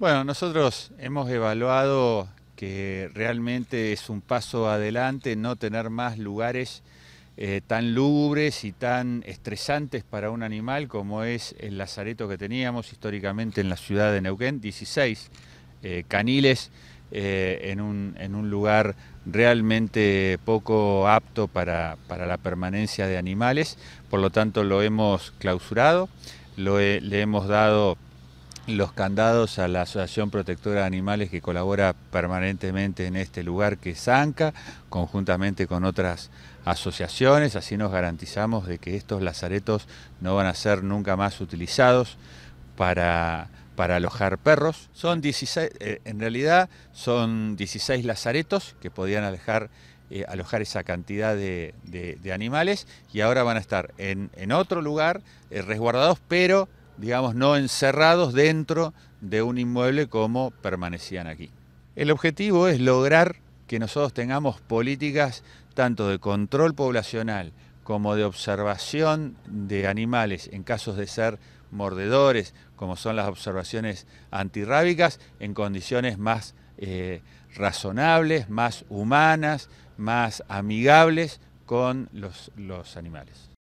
Bueno, nosotros hemos evaluado que realmente es un paso adelante no tener más lugares eh, tan lúgubres y tan estresantes para un animal como es el lazareto que teníamos históricamente en la ciudad de Neuquén, 16 eh, caniles eh, en, un, en, un, lugar realmente poco apto para, la permanencia de animales, por lo tanto lo hemos clausurado, le hemos dado los candados a la Asociación Protectora de Animales que colabora permanentemente en este lugar que es ANCA, conjuntamente con otras asociaciones, así nos garantizamos de que estos lazaretos no van a ser nunca más utilizados para, para alojar perros. Son 16, eh, en realidad son 16 lazaretos que podían alojar, eh, alojar esa cantidad de, animales y ahora van a estar en, otro lugar eh, resguardados, pero digamos, no encerrados dentro de un inmueble como permanecían aquí. El objetivo es lograr que nosotros tengamos políticas tanto de control poblacional como de observación de animales en casos de ser mordedores, como son las observaciones antirrábicas, en condiciones más eh, razonables, más humanas, más amigables con los animales.